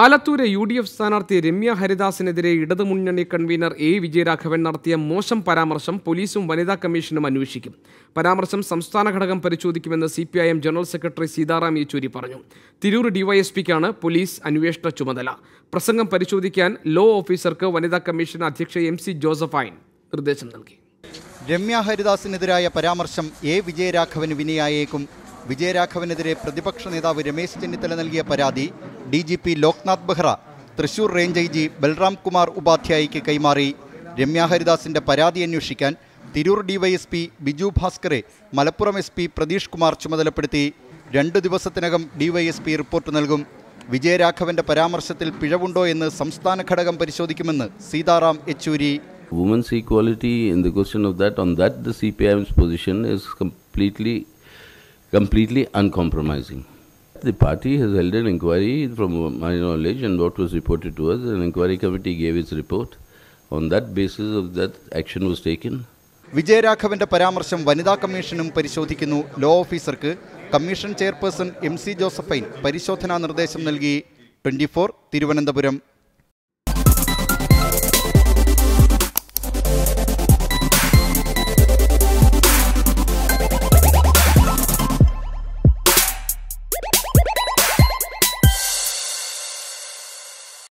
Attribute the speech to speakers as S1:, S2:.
S1: ആലത്തൂരെ U D F സ്ഥാനാർത്ഥി രമ്യ ഹരിദാസിനെതിരെ ഇടതുമുന്നണി convener A Vijayaraghavan നടത്തിയ മോശം പരാമർശം പോലീസും വനിതാ കമ്മീഷനും അന്വേഷിക്കും പരാമർശം സംസ്ഥാന ഘടകം പരിശോധിക്കുമെന്ന് C general secretary Sitaram Yechury പറഞ്ഞു തിരൂർ ഡിവൈഎസ്പിക്കാണ് പോലീസ് അന്വേഷണ ചുമതല പ്രസംഗം പരിശോധിക്കാൻ ലോ ഓഫീസർക്ക് വനിതാ കമ്മീഷൻ അധ്യക്ഷ എം സി ജോസഫൈൻ
S2: നിർദ്ദേശം നൽകി രമ്യ ഹരിദാസിനെതിരായ പരാമർശം എ വിജയരാഘവന് വിനയായേക്കും വിജയരാഘവനെതിരെ പ്രതിപക്ഷ നേതാവ് രമേശ് ചെന്നിത്തല നൽകിയ പരാതി D G P Loknath Behera Thrissur range I G Balram Kumar ഉപാധ്യായിക്ക് കൈമാറി രമ്യാഹരിദാസിന്റെ പരാതി അന്വേഷിക്കാൻ തിരൂർ ഡിവൈഎസ്പി ബിജു ഭാസ്കറെ മലപ്പുറം എസ് പി പ്രതീഷ് കുമാർ ചുമതലപ്പെടുത്തി രണ്ട് ദിവസത്തിനകം ഡിവൈഎസ്പി റിപ്പോർട്ട് നൽകും വിജയരാഘവന്റെ പരാമർശത്തിൽ പിഴവുണ്ടോ എന്ന് സംസ്ഥാന ഘടകം പരിശോധിക്കുമെന്ന് Sitaram Yechury
S3: women's equality in the question of that on that the CPIM's position is completely completely uncompromising. The party has held an inquiry from my knowledge and what was reported to us. An inquiry committee gave its report. On that basis of that action was taken.
S2: വിജയരാഘവന്റെ പരാമർശം വനിതാ കമ്മീഷനും പരിശോധിക്കുന്നു law ഓഫീസർക്ക് commission chairperson M C Josephine പരിശോധനാ നിർദ്ദേശം നൽകി twenty four Thiruvananthapuram